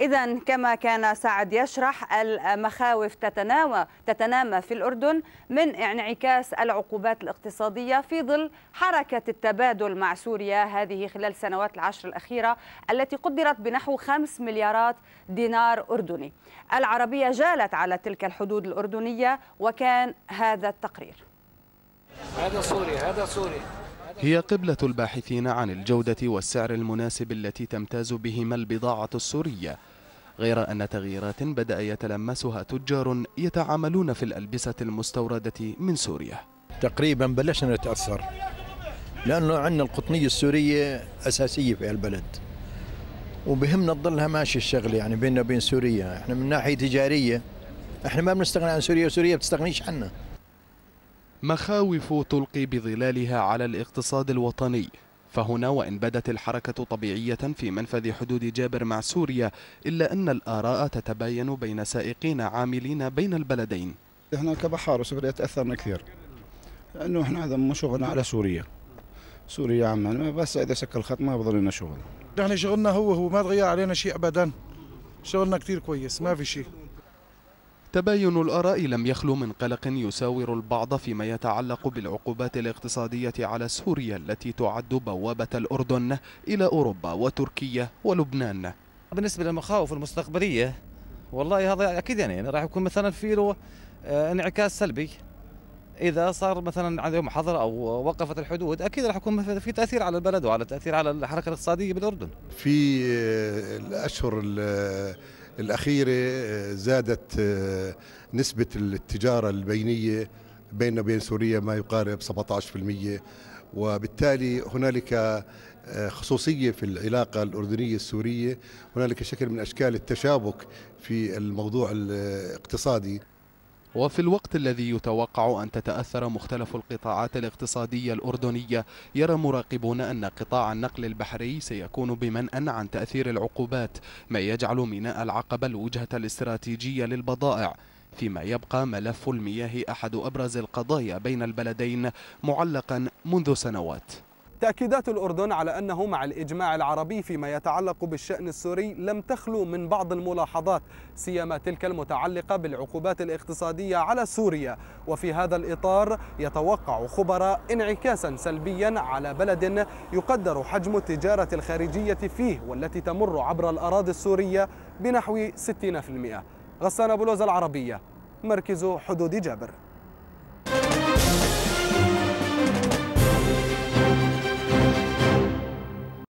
إذا كما كان سعد يشرح المخاوف تتناوى تتنامى في الأردن من انعكاس العقوبات الاقتصادية في ظل حركة التبادل مع سوريا هذه خلال السنوات العشر الأخيرة التي قدرت بنحو 5 مليارات دينار أردني العربية جالت على تلك الحدود الأردنية وكان هذا التقرير هذا سوري هذا سوري هي قبلة الباحثين عن الجودة والسعر المناسب التي تمتاز بهما البضاعة السورية غير أن تغييرات بدأ يتلمسها تجار يتعاملون في الألبسة المستوردة من سوريا تقريبا بلشنا نتأثر لأنه عندنا القطنية السورية أساسية في البلد وبهمنا تضلها ماشي الشغلة يعني بيننا وبين سوريا احنا من ناحية تجارية احنا ما بنستغنى عن سوريا وسوريا بتستغنيش عنا مخاوف تلقي بظلالها على الاقتصاد الوطني فهنا وإن بدت الحركة طبيعية في منفذ حدود جابر مع سوريا إلا أن الآراء تتباين بين سائقين عاملين بين البلدين احنا كبحار وسفرية تأثرنا كثير لأنه احنا هذا مو شغلنا على سوريا سوريا عمان بس إذا سك الخط ما بضل لنا شغل نحن شغلنا هو هو ما تغير علينا شيء أبدا شغلنا كثير كويس ما في شيء تباين الآراء لم يخلو من قلق يساور البعض فيما يتعلق بالعقوبات الاقتصادية على سوريا التي تعد بوابة الأردن إلى أوروبا وتركيا ولبنان بالنسبة للمخاوف المستقبلية والله هذا أكيد يعني راح يكون مثلا في له آه، انعكاس سلبي اذا صار مثلا عندهم حظر او وقفت الحدود اكيد راح يكون في تاثير على البلد وعلى تاثير على الحركه الاقتصاديه بالاردن في آه، الاشهر الأخيرة آه، زادت آه، نسبة التجارة البينية بيننا وبين سوريا ما يقارب 17% وبالتالي هنالك آه، خصوصية في العلاقة الأردنية السورية هنالك شكل من أشكال التشابك في الموضوع الاقتصادي وفي الوقت الذي يتوقع أن تتأثر مختلف القطاعات الاقتصادية الأردنية يرى مراقبون أن قطاع النقل البحري سيكون بمنأى عن تأثير العقوبات ما يجعل ميناء العقبة الوجهة الاستراتيجية للبضائع فيما يبقى ملف المياه أحد أبرز القضايا بين البلدين معلقا منذ سنوات تأكيدات الأردن على أنه مع الإجماع العربي فيما يتعلق بالشأن السوري لم تخلو من بعض الملاحظات سيما تلك المتعلقة بالعقوبات الاقتصادية على سوريا وفي هذا الإطار يتوقع خبراء انعكاسا سلبيا على بلد يقدر حجم التجارة الخارجية فيه والتي تمر عبر الأراضي السورية بنحو 60% غسان بلوز العربية مركز حدود جابر